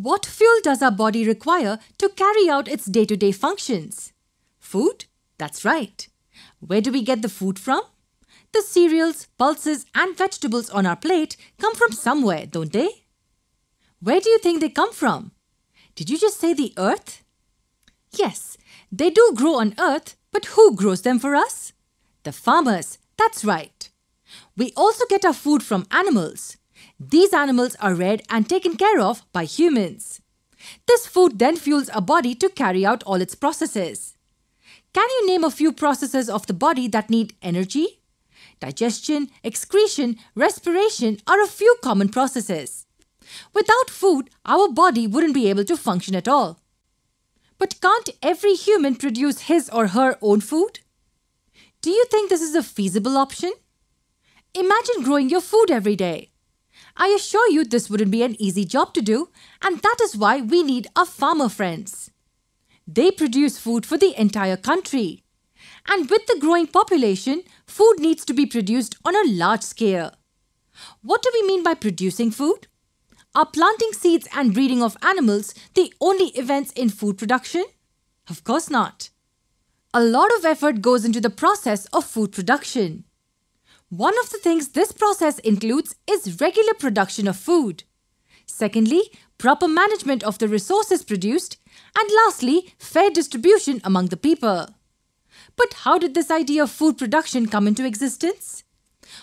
What fuel does our body require to carry out its day to day functions? Food? That's right. Where do we get the food from? The cereals, pulses, and vegetables on our plate come from somewhere, don't they? Where do you think they come from? Did you just say the earth? Yes, they do grow on earth, but who grows them for us? The farmers, that's right. We also get our food from animals. These animals are reared and taken care of by humans. This food then fuels a body to carry out all its processes. Can you name a few processes of the body that need energy? Digestion, excretion, respiration are a few common processes. Without food, our body wouldn't be able to function at all. But can't every human produce his or her own food? Do you think this is a feasible option? Imagine growing your food every day. I assure you this wouldn't be an easy job to do, and that is why we need our farmer friends. They produce food for the entire country. And with the growing population, food needs to be produced on a large scale. What do we mean by producing food? Are planting seeds and breeding of animals the only events in food production? Of course not. A lot of effort goes into the process of food production. One of the things this process includes is regular production of food. Secondly, proper management of the resources produced. And lastly, fair distribution among the people. But how did this idea of food production come into existence?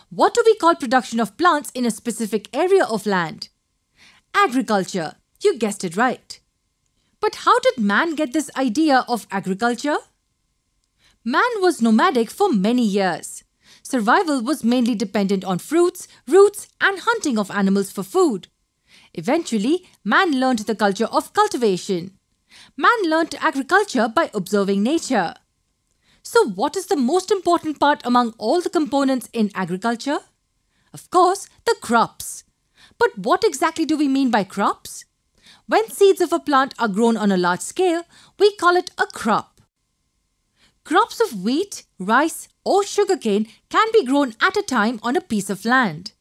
What do we call production of plants in a specific area of land? Agriculture. You guessed it right. But how did man get this idea of agriculture? Man was nomadic for many years survival was mainly dependent on fruits, roots, and hunting of animals for food. Eventually, man learned the culture of cultivation. Man learned agriculture by observing nature. So, what is the most important part among all the components in agriculture? Of course, the crops. But what exactly do we mean by crops? When seeds of a plant are grown on a large scale, we call it a crop. Crops of wheat, rice or sugarcane can be grown at a time on a piece of land.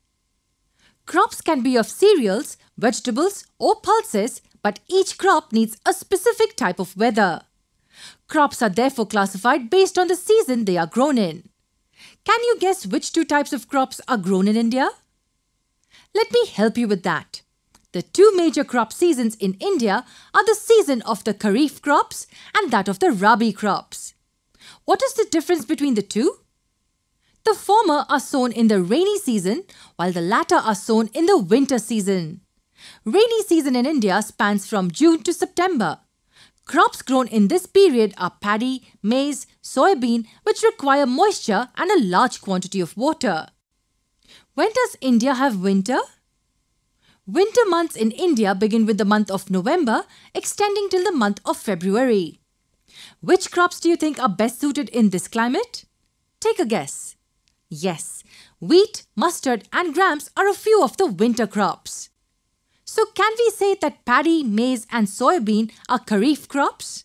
Crops can be of cereals, vegetables or pulses but each crop needs a specific type of weather. Crops are therefore classified based on the season they are grown in. Can you guess which two types of crops are grown in India? Let me help you with that. The two major crop seasons in India are the season of the Kharif crops and that of the Rabi crops. What is the difference between the two? The former are sown in the rainy season, while the latter are sown in the winter season. Rainy season in India spans from June to September. Crops grown in this period are paddy, maize, soybean, which require moisture and a large quantity of water. When does India have winter? Winter months in India begin with the month of November, extending till the month of February. Which crops do you think are best suited in this climate? Take a guess. Yes, wheat, mustard and grams are a few of the winter crops. So can we say that paddy, maize and soybean are kharif crops?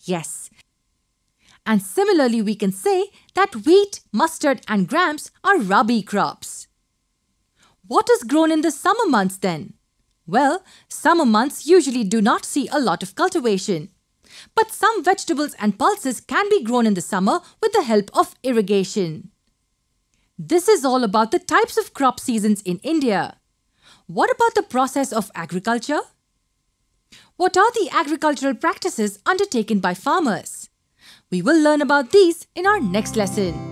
Yes. And similarly we can say that wheat, mustard and grams are rabi crops. What is grown in the summer months then? Well, summer months usually do not see a lot of cultivation. But some vegetables and pulses can be grown in the summer with the help of irrigation. This is all about the types of crop seasons in India. What about the process of agriculture? What are the agricultural practices undertaken by farmers? We will learn about these in our next lesson.